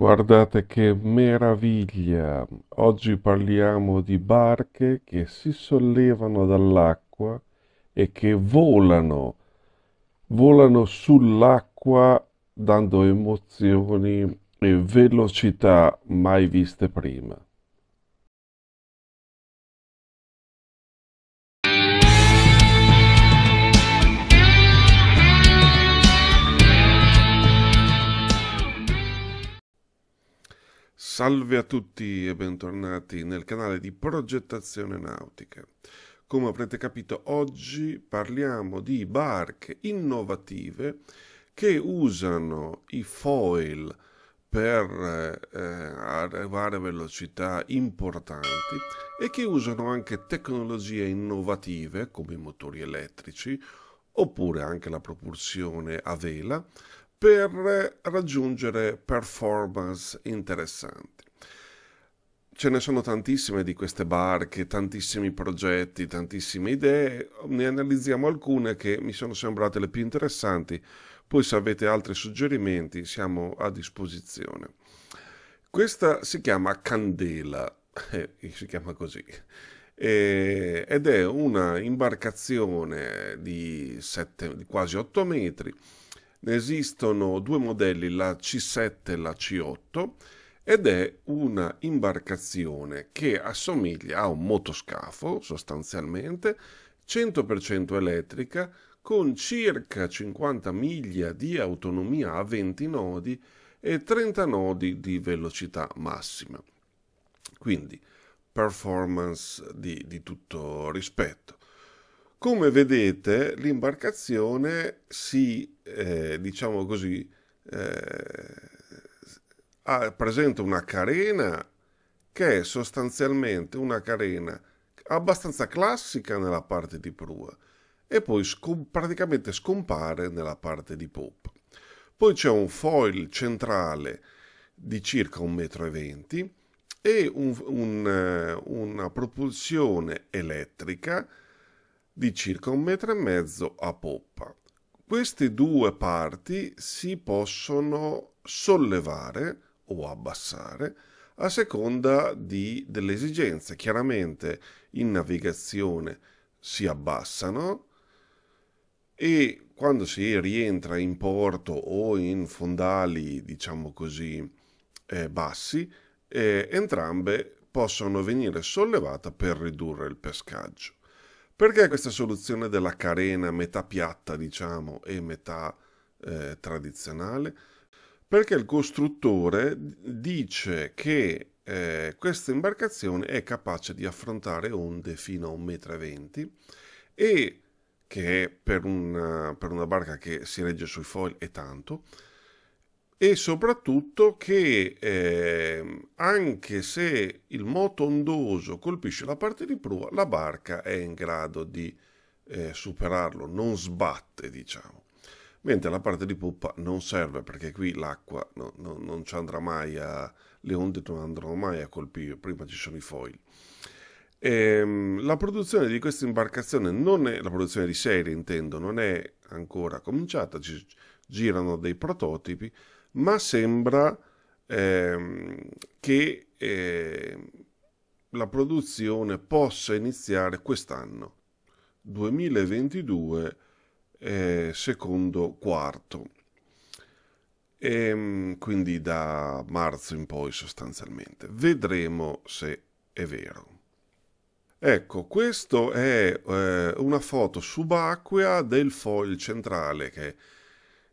Guardate che meraviglia! Oggi parliamo di barche che si sollevano dall'acqua e che volano, volano sull'acqua dando emozioni e velocità mai viste prima. Salve a tutti e bentornati nel canale di progettazione nautica. Come avrete capito oggi parliamo di barche innovative che usano i foil per eh, arrivare a velocità importanti e che usano anche tecnologie innovative come i motori elettrici oppure anche la propulsione a vela per raggiungere performance interessanti. Ce ne sono tantissime di queste barche, tantissimi progetti, tantissime idee, ne analizziamo alcune che mi sono sembrate le più interessanti, poi se avete altri suggerimenti siamo a disposizione. Questa si chiama Candela, eh, si chiama così, eh, ed è una imbarcazione di, sette, di quasi 8 metri, ne esistono due modelli, la C7 e la C8, ed è una imbarcazione che assomiglia a un motoscafo sostanzialmente, 100% elettrica, con circa 50 miglia di autonomia a 20 nodi e 30 nodi di velocità massima. Quindi performance di, di tutto rispetto. Come vedete l'imbarcazione si, eh, diciamo così, eh, ha, presenta una carena che è sostanzialmente una carena abbastanza classica nella parte di prua e poi scom praticamente scompare nella parte di poppa. Poi c'è un foil centrale di circa 1,20 m e un, un, eh, una propulsione elettrica di circa un metro e mezzo a poppa. Queste due parti si possono sollevare o abbassare a seconda di, delle esigenze. Chiaramente in navigazione si abbassano e quando si rientra in porto o in fondali, diciamo così, eh, bassi, eh, entrambe possono venire sollevate per ridurre il pescaggio. Perché questa soluzione della carena metà piatta, diciamo, e metà eh, tradizionale? Perché il costruttore dice che eh, questa imbarcazione è capace di affrontare onde fino a 1,20 m e che per una, per una barca che si regge sui foil è tanto, e soprattutto che eh, anche se il moto ondoso colpisce la parte di prua, la barca è in grado di eh, superarlo, non sbatte, diciamo. Mentre la parte di poppa non serve perché qui l'acqua no, no, non ci andrà mai a. le onde non andranno mai a colpire, prima ci sono i foil. Ehm, la produzione di questa imbarcazione non è. la produzione di serie intendo, non è ancora cominciata, ci girano dei prototipi ma sembra ehm, che eh, la produzione possa iniziare quest'anno, 2022, eh, secondo quarto. E, ehm, quindi da marzo in poi sostanzialmente. Vedremo se è vero. Ecco, questa è eh, una foto subacquea del foil centrale che è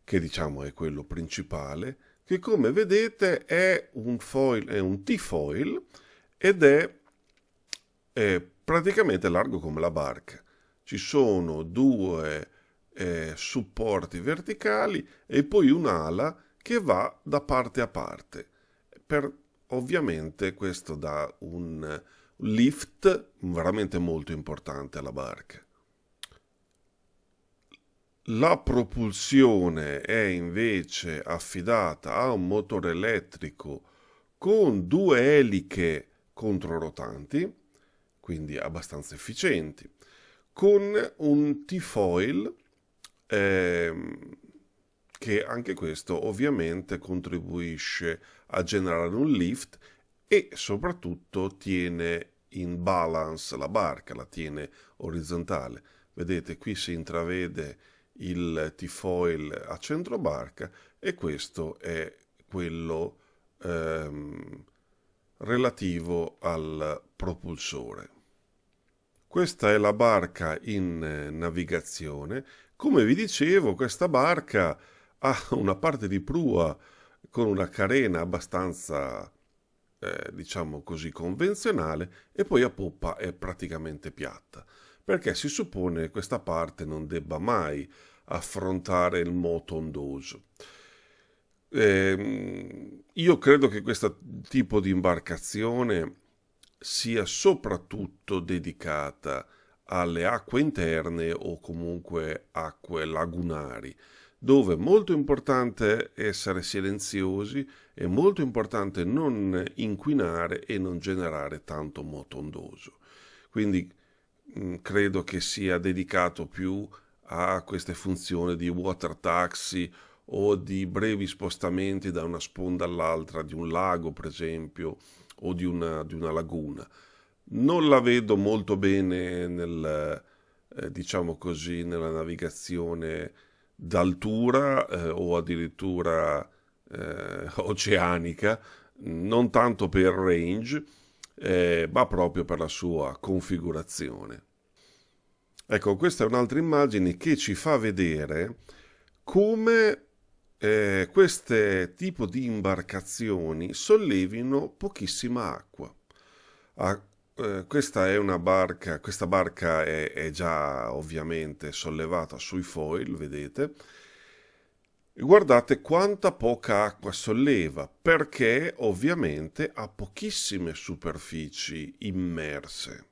che diciamo è quello principale, che come vedete è un, foil, è un T-foil ed è, è, praticamente largo come la barca. Ci sono due eh, supporti verticali e poi un'ala che va da parte a parte. Per, ovviamente questo dà un lift veramente molto importante alla barca. La propulsione è invece affidata a un motore elettrico con due eliche controrotanti, quindi abbastanza efficienti, con un T-foil ehm, che anche questo ovviamente contribuisce a generare un lift e soprattutto tiene in balance la barca, la tiene orizzontale. Vedete qui si intravede il tifoil a centro barca e questo è quello ehm, relativo al propulsore. Questa è la barca in eh, navigazione. Come vi dicevo, questa barca ha una parte di prua con una carena abbastanza, eh, diciamo così, convenzionale e poi a poppa è praticamente piatta perché si suppone che questa parte non debba mai affrontare il moto ondoso. Eh, io credo che questo tipo di imbarcazione sia soprattutto dedicata alle acque interne o comunque acque lagunari, dove è molto importante essere silenziosi, è molto importante non inquinare e non generare tanto moto ondoso. Quindi Mm, credo che sia dedicato più a queste funzioni di water taxi o di brevi spostamenti da una sponda all'altra, di un lago per esempio o di una, di una laguna. Non la vedo molto bene nel, eh, diciamo così, nella navigazione d'altura eh, o addirittura eh, oceanica, non tanto per range, eh, ma proprio per la sua configurazione. Ecco, questa è un'altra immagine che ci fa vedere come eh, queste tipo di imbarcazioni sollevino pochissima acqua. Ah, eh, questa è una barca, questa barca è, è già ovviamente sollevata sui foil, vedete, Guardate quanta poca acqua solleva, perché ovviamente ha pochissime superfici immerse.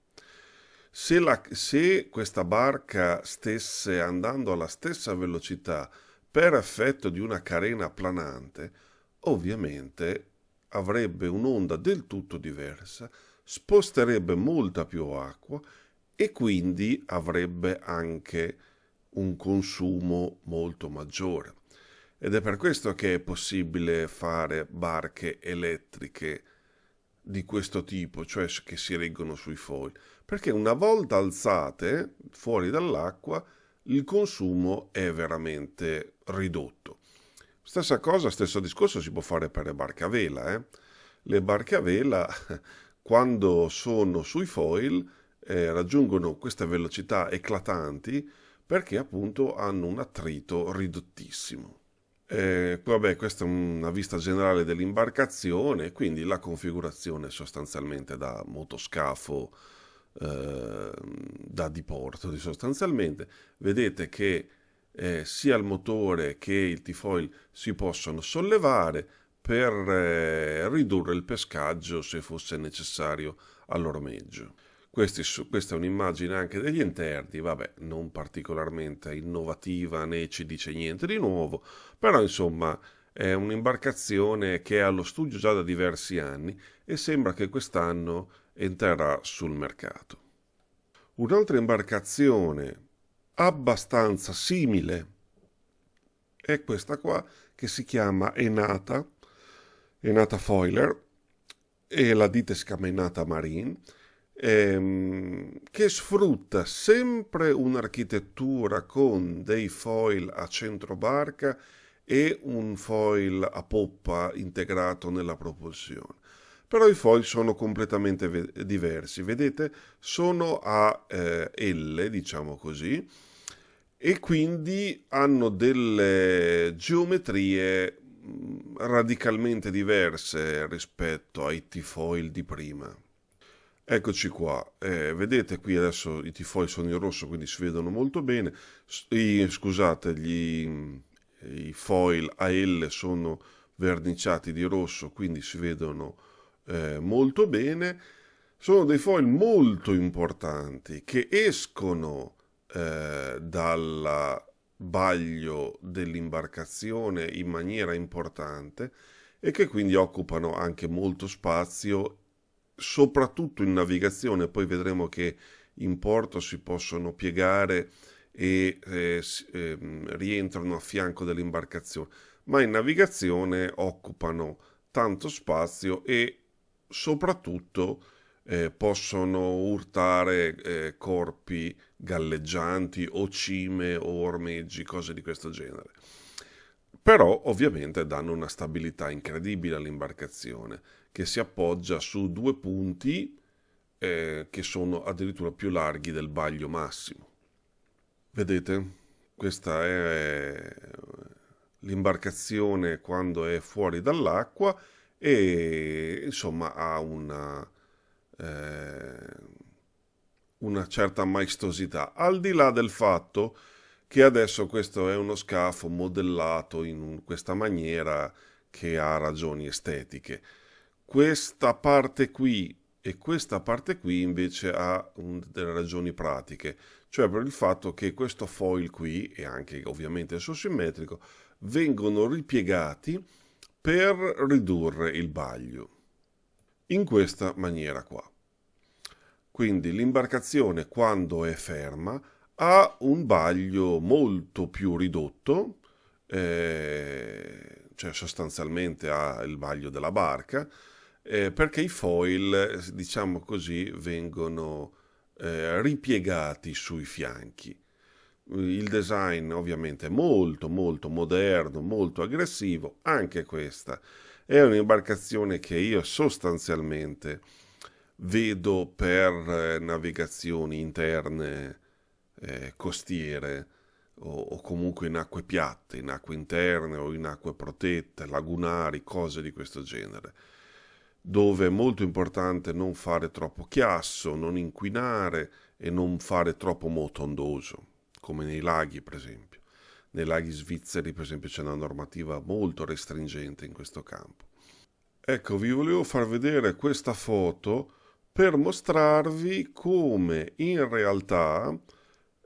Se, la, se, questa barca stesse andando alla stessa velocità per effetto di una carena planante, ovviamente avrebbe un'onda del tutto diversa, sposterebbe molta più acqua e quindi avrebbe anche un consumo molto maggiore. Ed è per questo che è possibile fare barche elettriche di questo tipo, cioè che si reggono sui foil, perché una volta alzate fuori dall'acqua il consumo è veramente ridotto. Stessa cosa, stesso discorso si può fare per le barche a vela. Eh? Le barche a vela, quando sono sui foil, eh, raggiungono queste velocità eclatanti perché appunto hanno un attrito ridottissimo. Eh, vabbè, questa è una vista generale dell'imbarcazione, quindi la configurazione sostanzialmente da motoscafo eh, da diporto sostanzialmente. Vedete che eh, sia il motore che il tifoil si possono sollevare per eh, ridurre il pescaggio se fosse necessario all'ormeggio. Questi, questa è un'immagine anche degli interni, vabbè, non particolarmente innovativa né ci dice niente di nuovo, però insomma è un'imbarcazione che è allo studio già da diversi anni e sembra che quest'anno entrerà sul mercato. Un'altra imbarcazione abbastanza simile è questa qua che si chiama Enata, Enata Foiler e la dite si chiama Enata Marine ehm, che sfrutta sempre un'architettura con dei foil a centro barca e un foil a poppa integrato nella propulsione. Però i foil sono completamente ve- diversi, vedete? Sono a eh, L, diciamo così, e quindi hanno delle geometrie mm, radicalmente diverse rispetto ai T-foil di prima. Eccoci qua, eh, vedete qui adesso i tifoi sono in rosso quindi si vedono molto bene, I, scusate gli, i foil AL sono verniciati di rosso quindi si vedono eh, molto bene, sono dei foil molto importanti che escono eh, dal baglio dell'imbarcazione in maniera importante e che quindi occupano anche molto spazio soprattutto in navigazione, poi vedremo che in porto si possono piegare e eh, eh, rientrano a fianco dell'imbarcazione, ma in navigazione occupano tanto spazio e soprattutto eh, possono urtare eh, corpi galleggianti o cime o ormeggi, cose di questo genere però ovviamente danno una stabilità incredibile all'imbarcazione che si appoggia su due punti eh, che sono addirittura più larghi del baglio massimo. Vedete? Questa è eh, l'imbarcazione quando è fuori dall'acqua e insomma ha una, eh, una certa maestosità. Al di là del fatto che adesso questo è uno scafo modellato in questa maniera che ha ragioni estetiche. Questa parte qui e questa parte qui invece ha un, delle ragioni pratiche, cioè per il fatto che questo foil qui e anche ovviamente il suo simmetrico vengono ripiegati per ridurre il baglio in questa maniera qua. Quindi l'imbarcazione quando è ferma ha un baglio molto più ridotto, eh, cioè sostanzialmente ha il baglio della barca, eh, perché i foil, diciamo così, vengono eh, ripiegati sui fianchi. Il design ovviamente è molto molto moderno, molto aggressivo, anche questa è un'imbarcazione che io sostanzialmente vedo per eh, navigazioni interne eh, costiere o, o, comunque in acque piatte, in acque interne o in acque protette, lagunari, cose di questo genere, dove è molto importante non fare troppo chiasso, non inquinare e non fare troppo motondoso, come nei laghi per esempio. Nei laghi svizzeri per esempio c'è una normativa molto restringente in questo campo. Ecco, vi volevo far vedere questa foto per mostrarvi come in realtà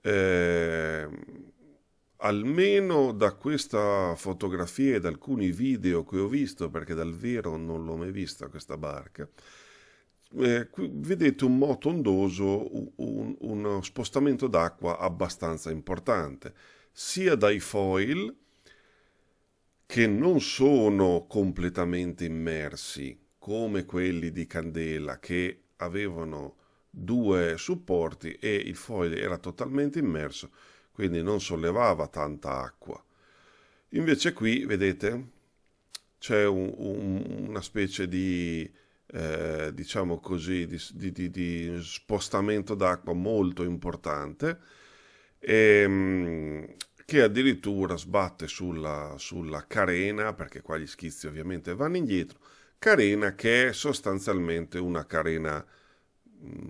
eh, almeno da questa fotografia e da alcuni video che ho visto, perché dal vero non l'ho mai vista questa barca, eh, vedete un moto ondoso, un, uno spostamento d'acqua abbastanza importante, sia dai foil che non sono completamente immersi come quelli di Candela che avevano due supporti e il foil era totalmente immerso, quindi non sollevava tanta acqua. Invece qui, vedete, c'è un, un, una specie di, eh, diciamo così, di, di, di spostamento d'acqua molto importante e, ehm, che addirittura sbatte sulla, sulla carena, perché qua gli schizzi ovviamente vanno indietro, carena che è sostanzialmente una carena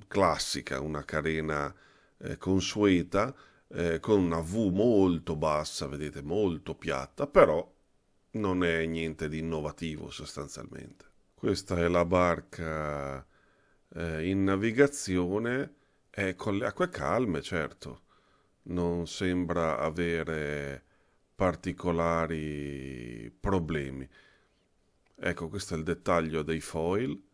classica, una carena eh, consueta, eh, con una V molto bassa, vedete, molto piatta, però non è niente di innovativo sostanzialmente. Questa è la barca eh, in navigazione, è con le acque calme, certo, non sembra avere particolari problemi. Ecco, questo è il dettaglio dei foil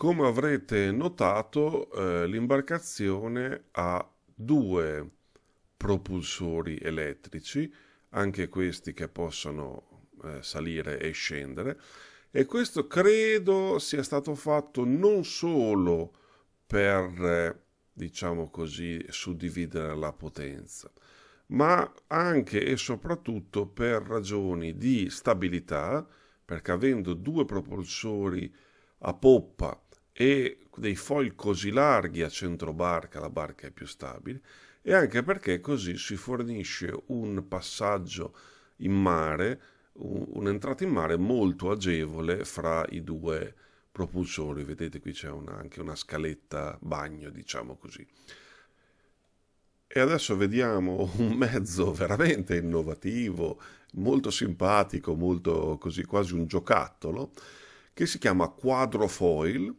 come avrete notato, eh, l'imbarcazione ha due propulsori elettrici, anche questi che possono eh, salire e scendere, e questo credo sia stato fatto non solo per, eh, diciamo così, suddividere la potenza, ma anche e soprattutto per ragioni di stabilità, perché avendo due propulsori a poppa e dei foil così larghi a centro barca, la barca è più stabile e anche perché così si fornisce un passaggio in mare, un'entrata in mare molto agevole fra i due propulsori. Vedete qui c'è una, anche una scaletta bagno, diciamo così. E adesso vediamo un mezzo veramente innovativo, molto simpatico, molto così quasi un giocattolo, che si chiama Quadrofoil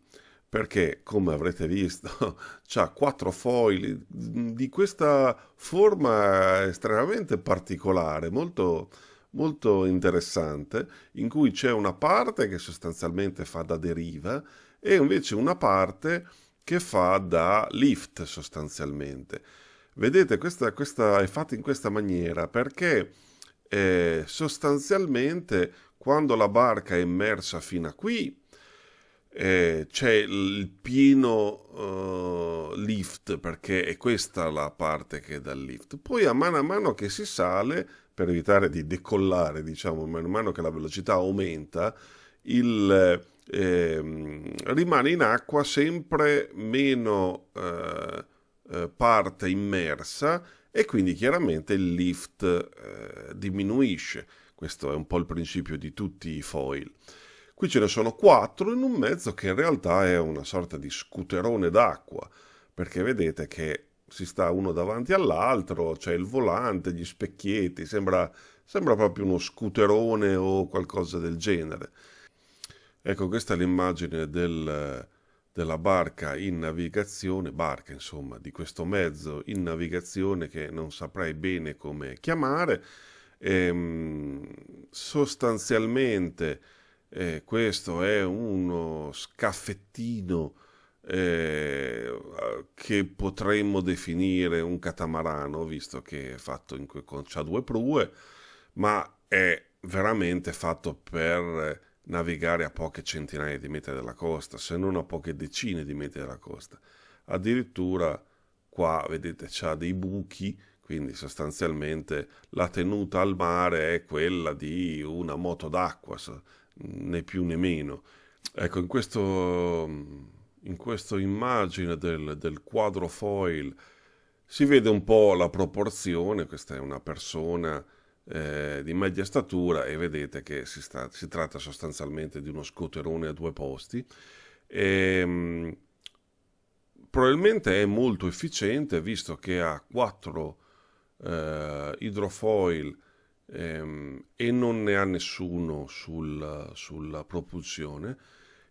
perché come avrete visto ha quattro foil mm, di questa forma estremamente particolare molto, molto interessante in cui c'è una parte che sostanzialmente fa da deriva e invece una parte che fa da lift sostanzialmente vedete questa, questa è fatta in questa maniera perché eh, sostanzialmente quando la barca è immersa fino a qui eh, c'è il pieno uh, lift perché è questa la parte che è dal lift. Poi a mano a mano che si sale, per evitare di decollare, diciamo, man mano che la velocità aumenta, il, eh, rimane in acqua sempre meno eh, eh, parte immersa e quindi chiaramente il lift eh, diminuisce. Questo è un po' il principio di tutti i foil. Qui ce ne sono quattro in un mezzo che in realtà è una sorta di scuterone d'acqua, perché vedete che si sta uno davanti all'altro, c'è il volante, gli specchietti, sembra, sembra proprio uno scuterone o qualcosa del genere. Ecco, questa è l'immagine del, della barca in navigazione, barca insomma, di questo mezzo in navigazione che non saprei bene come chiamare. E, ehm, sostanzialmente eh, questo è uno scaffettino eh, che potremmo definire un catamarano, visto che è fatto in, con c'ha due prue, ma è veramente fatto per navigare a poche centinaia di metri dalla costa, se non a poche decine di metri dalla costa. Addirittura qua, vedete, c'ha dei buchi, quindi sostanzialmente la tenuta al mare è quella di una moto d'acqua, né più né meno. Ecco, in questo, in questo immagine del, del quadro foil si vede un po' la proporzione, questa è una persona eh, di media statura e vedete che si, sta, si, tratta sostanzialmente di uno scoterone a due posti. E, ehm, probabilmente è molto efficiente visto che ha quattro eh, idrofoil ehm, e non ne ha nessuno sul, sulla propulsione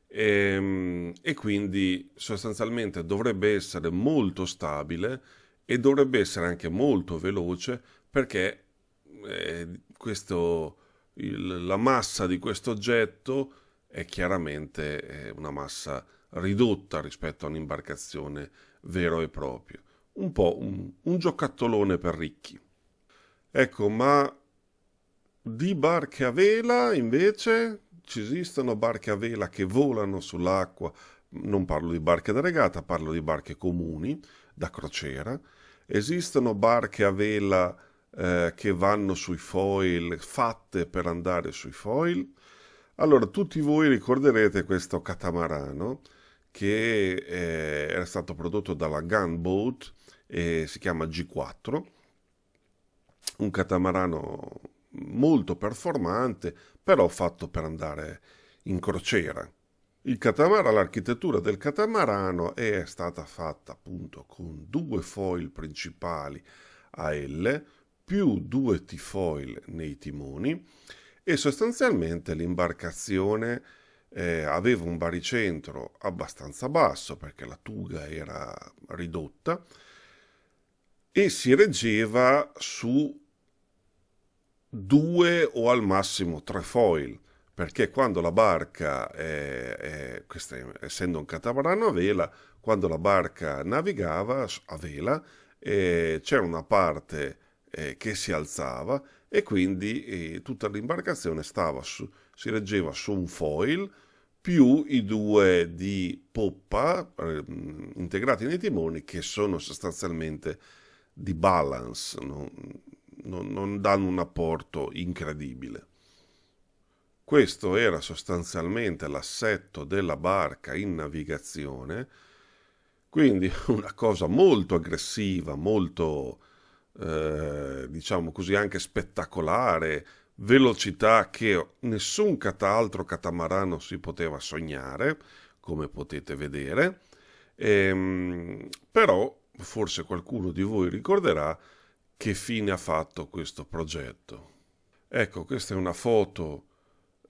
ehm, e quindi sostanzialmente dovrebbe essere molto stabile e dovrebbe essere anche molto veloce perché eh, questo, il, la massa di questo oggetto è chiaramente eh, una massa ridotta rispetto a un'imbarcazione vero e proprio. Un po' un, un giocattolone per ricchi. Ecco, ma di barche a vela, invece, ci esistono barche a vela che volano sull'acqua, non parlo di barche da regata, parlo di barche comuni, da crociera. Esistono barche a vela eh, che vanno sui foil, fatte per andare sui foil. Allora, tutti voi ricorderete questo catamarano che eh, era stato prodotto dalla Gunboat e si chiama G4, un catamarano molto performante, però fatto per andare in crociera. Il catamarano, l'architettura del catamarano è stata fatta appunto con due foil principali a L più due T-foil nei timoni e sostanzialmente l'imbarcazione eh, aveva un baricentro abbastanza basso perché la tuga era ridotta e si reggeva su due o al massimo tre foil perché quando la barca, è, è, è, essendo un catamarano a vela, quando la barca navigava a vela eh, c'era una parte eh, che si alzava e quindi eh, tutta l'imbarcazione stava su, si reggeva su un foil più i due di poppa ehm, integrati nei timoni che sono sostanzialmente di balance, no? non, non danno un apporto incredibile. Questo era sostanzialmente l'assetto della barca in navigazione, quindi una cosa molto aggressiva, molto, eh, diciamo così, anche spettacolare, velocità che nessun altro catamarano si poteva sognare, come potete vedere, ehm, però forse qualcuno di voi ricorderà che fine ha fatto questo progetto. Ecco, questa è una foto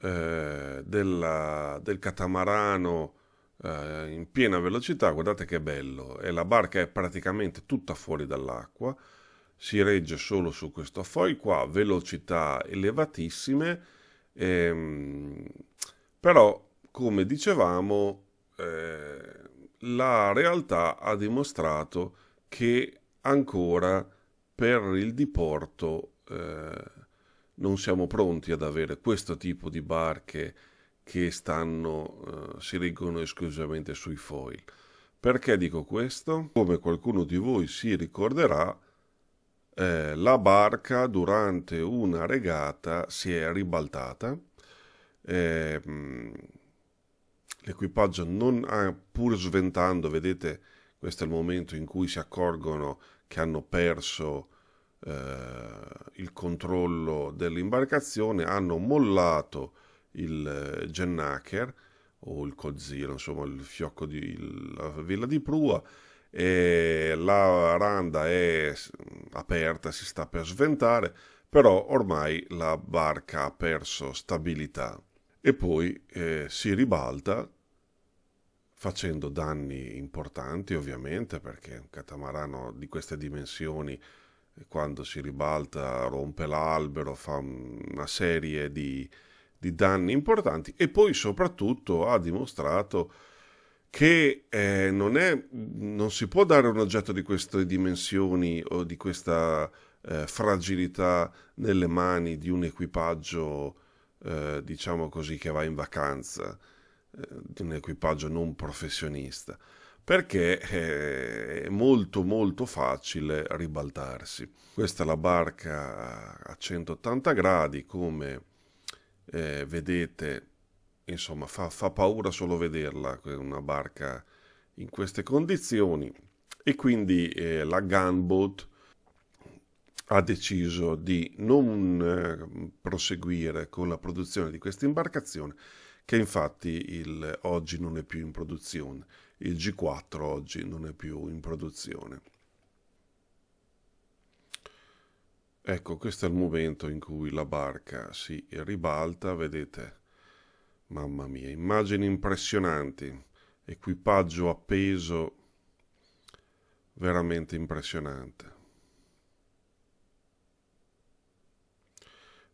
eh, della, del catamarano eh, in piena velocità, guardate che bello, e la barca è praticamente tutta fuori dall'acqua, si regge solo su questo foil qua, velocità elevatissime, ehm, però come dicevamo eh, la realtà ha dimostrato che ancora per il diporto eh, non siamo pronti ad avere questo tipo di barche che stanno, eh, si reggono esclusivamente sui foil. Perché dico questo? Come qualcuno di voi si ricorderà, eh, la barca durante una regata si è ribaltata. Ehm, l'equipaggio non ha, pur sventando, vedete, questo è il momento in cui si accorgono che hanno perso eh, il controllo dell'imbarcazione, hanno mollato il eh, Gennaker o il Cozziro, insomma il fiocco della villa di prua e la randa è aperta, si sta per sventare, però ormai la barca ha perso stabilità e poi eh, si ribalta facendo danni importanti ovviamente perché un catamarano di queste dimensioni eh, quando si ribalta rompe l'albero, fa una serie di, di danni importanti e poi soprattutto ha dimostrato che eh, non, è, non, si può dare un oggetto di queste dimensioni o di questa eh, fragilità nelle mani di un equipaggio, eh, diciamo così, che va in vacanza di eh, un equipaggio non professionista, perché eh, è molto molto facile ribaltarsi. Questa è la barca a 180 gradi, come eh, vedete, insomma fa, fa paura solo vederla, una barca in queste condizioni e quindi eh, la gunboat ha deciso di non eh, proseguire con la produzione di questa imbarcazione che infatti il, oggi non è più in produzione, il G4 oggi non è più in produzione. Ecco, questo è il momento in cui la barca si ribalta, vedete, mamma mia, immagini impressionanti, equipaggio appeso, veramente impressionante.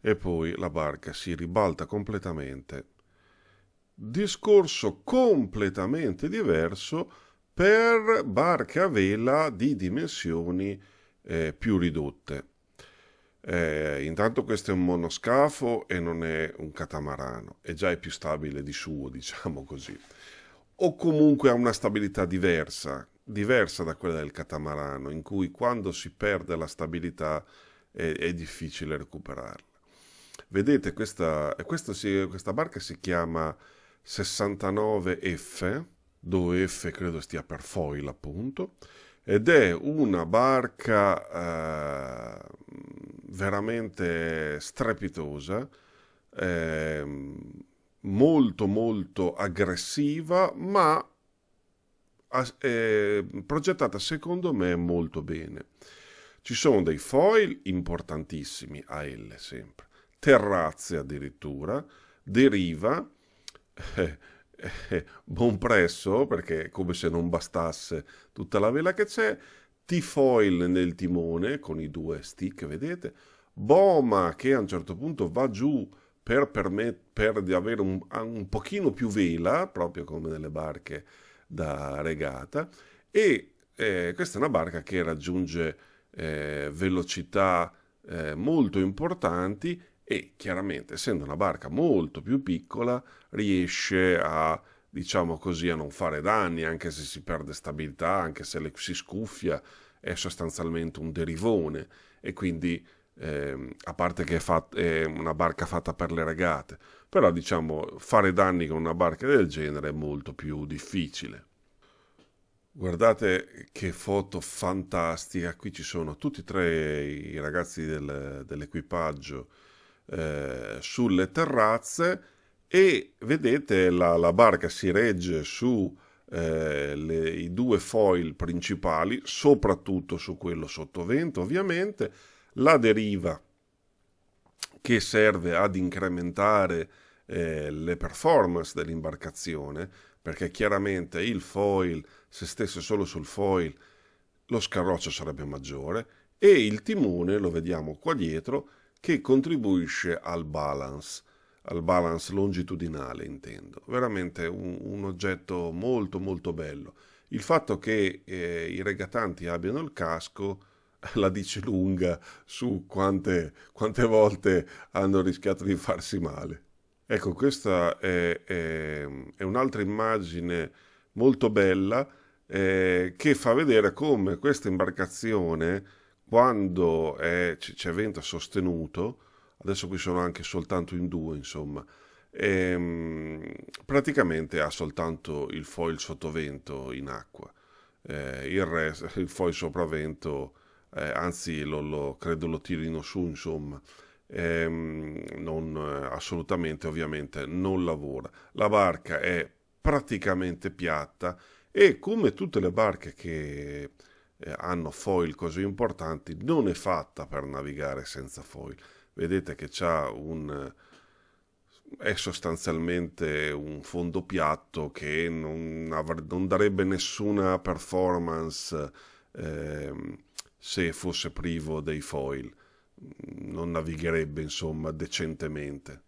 E poi la barca si ribalta completamente discorso completamente diverso per barche a vela di dimensioni eh, più ridotte. Eh, intanto questo è un monoscafo e non è un catamarano, e già è più stabile di suo, diciamo così. O comunque ha una stabilità diversa, diversa da quella del catamarano, in cui quando si perde la stabilità è, eh, è difficile recuperarla. Vedete, questa, questa, si, questa barca si chiama 69F, dove F credo stia per foil appunto, ed è una barca eh, veramente strepitosa, eh, molto molto aggressiva, ma eh, progettata secondo me molto bene. Ci sono dei foil importantissimi, a L sempre, terrazze addirittura, deriva, eh, eh, buon prezzo, perché come se non bastasse tutta la vela che c'è, T-foil nel timone con i due stick, vedete, Boma che a un certo punto va giù per, permet- per avere un, un pochino più vela, proprio come nelle barche da regata, e eh, questa è una barca che raggiunge eh, velocità eh, molto importanti e chiaramente essendo una barca molto più piccola riesce a diciamo così a non fare danni anche se si perde stabilità anche se le, si scuffia è sostanzialmente un derivone e quindi eh, a parte che è, fat- è, una barca fatta per le regate però diciamo fare danni con una barca del genere è molto più difficile guardate che foto fantastica qui ci sono tutti e tre i ragazzi del, dell'equipaggio eh, sulle terrazze e vedete la, la barca si regge su eh, le, i due foil principali, soprattutto su quello sottovento ovviamente, la deriva che serve ad incrementare eh, le performance dell'imbarcazione, perché chiaramente il foil, se stesse solo sul foil, lo scarroccio sarebbe maggiore, e il timone, lo vediamo qua dietro, che contribuisce al balance, al balance longitudinale intendo. Veramente un, un oggetto molto molto bello. Il fatto che eh, i regatanti abbiano il casco la dice lunga su quante, quante volte hanno rischiato di farsi male. Ecco, questa è, è, è un'altra immagine molto bella eh, che fa vedere come questa imbarcazione quando è, c'è vento sostenuto, adesso qui sono anche soltanto in due, insomma, e, ehm, praticamente ha soltanto il foil sottovento in acqua, eh, il, resto, il foil sopravvento, eh, anzi lo, lo, credo lo tirino su, insomma, ehm, eh, non, assolutamente ovviamente non lavora. La barca è praticamente piatta e come tutte le barche che eh, hanno foil così importanti non è fatta per navigare senza foil. Vedete che c'è un eh, è sostanzialmente un fondo piatto che non, av- non darebbe nessuna performance eh, se fosse privo dei foil non navigherebbe insomma decentemente.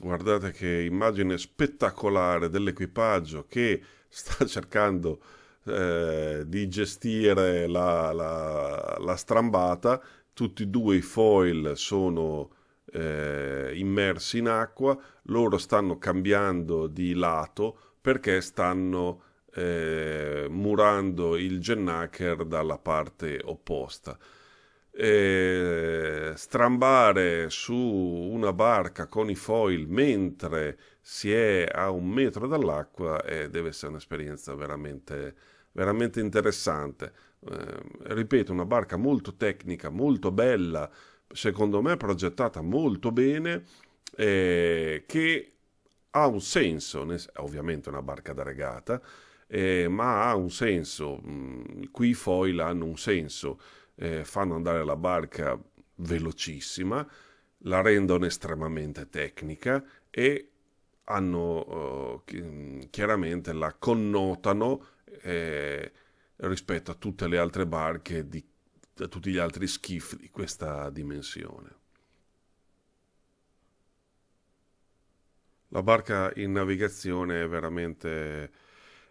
Guardate che immagine spettacolare dell'equipaggio che sta cercando eh, di gestire la, la, la, strambata, tutti e due i foil sono eh, immersi in acqua, loro stanno cambiando di lato perché stanno eh, murando il gennaker dalla parte opposta eh, strambare su una barca con i foil mentre si è a un metro dall'acqua eh, deve essere un'esperienza veramente, veramente interessante. Eh, ripeto, una barca molto tecnica, molto bella, secondo me progettata molto bene, eh, che ha un senso, ovviamente una barca da regata, eh, ma ha un senso, mm, qui i foil hanno un senso eh, fanno andare la barca velocissima, la rendono estremamente tecnica e hanno eh, chiaramente la connotano eh, rispetto a tutte le altre barche di a tutti gli altri schifi di questa dimensione. La barca in navigazione è veramente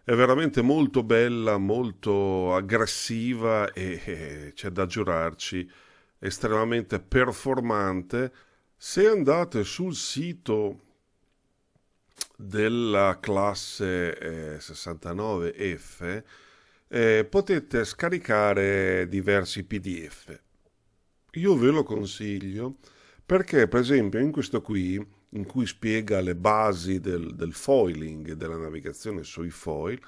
è veramente molto bella, molto aggressiva e, c'è da giurarci, estremamente performante. Se andate sul sito della classe 69F eh, eh, potete scaricare diversi PDF. Io ve lo consiglio perché per esempio in questo qui in cui spiega le basi del, del foiling, della navigazione sui foil,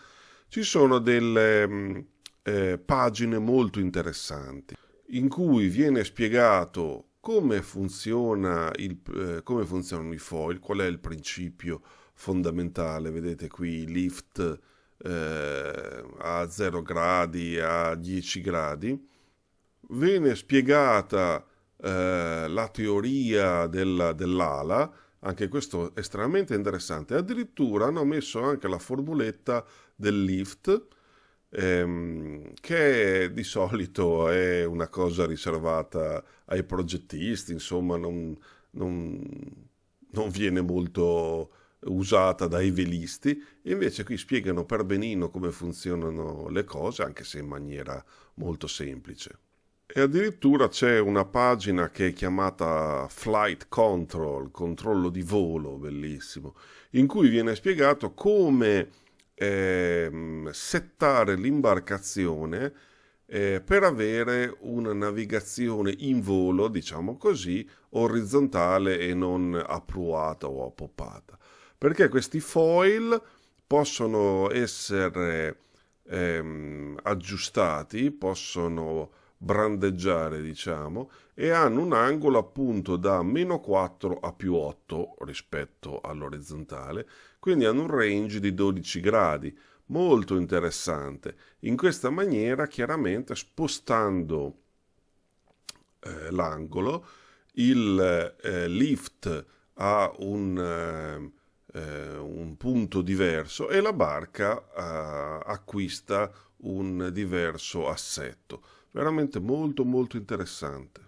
ci sono delle mm, eh, pagine molto interessanti in cui viene spiegato come, funziona il, eh, come funzionano i foil, qual è il principio fondamentale. Vedete qui lift eh, a 0 gradi, a 10 gradi. Viene spiegata eh, la teoria della, dell'ala, anche questo è estremamente interessante. Addirittura hanno messo anche la formuletta del lift, ehm, che di solito è una cosa riservata ai progettisti, insomma, non, non, non viene molto usata dai velisti e invece qui spiegano per benino come funzionano le cose anche se in maniera molto semplice. E addirittura c'è una pagina che è chiamata Flight Control, controllo di volo, bellissimo, in cui viene spiegato come eh, settare l'imbarcazione eh, per avere una navigazione in volo, diciamo così, orizzontale e non appruata o appoppata. Perché questi foil possono essere eh, aggiustati, possono brandeggiare, diciamo, e hanno un angolo appunto da meno 4 a più 8 rispetto all'orizzontale, quindi hanno un range di 12 gradi, molto interessante. In questa maniera, chiaramente, spostando eh, l'angolo, il eh, lift ha un, eh, eh un, punto diverso e la barca eh, acquista un diverso assetto veramente molto molto interessante.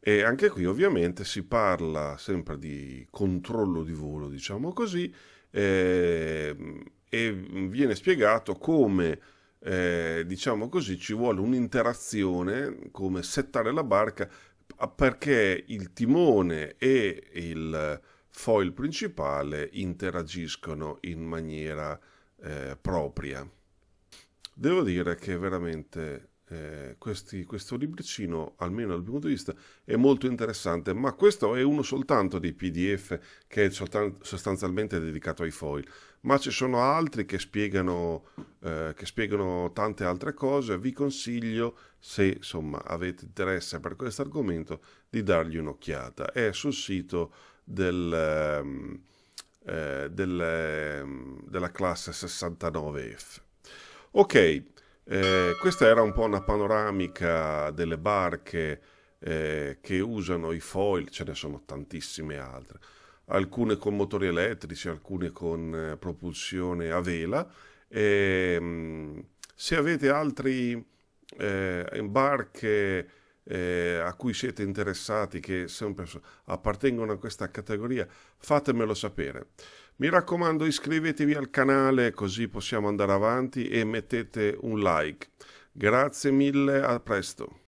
E anche qui ovviamente si parla sempre di controllo di volo, diciamo così, eh, e viene spiegato come, eh, diciamo così, ci vuole un'interazione, come settare la barca perché il timone e il foil principale interagiscono in maniera eh, propria. Devo dire che veramente eh, questi, questo libricino, almeno dal mio punto di vista, è molto interessante, ma questo è uno soltanto dei PDF che è sostanzialmente dedicato ai foil, ma ci sono altri che spiegano, eh, che spiegano tante altre cose. Vi consiglio, se insomma avete interesse per questo argomento, di dargli un'occhiata. È sul sito del, ehm, eh, del, ehm, della classe 69F. Ok, eh, questa era un po' una panoramica delle barche eh, che usano i foil, ce ne sono tantissime altre, alcune con motori elettrici, alcune con eh, propulsione a vela. E, ehm, se avete altri eh, barche eh, a cui siete interessati che sempre appartengono a questa categoria, fatemelo sapere. Mi raccomando iscrivetevi al canale così possiamo andare avanti e mettete un like. Grazie mille, a presto.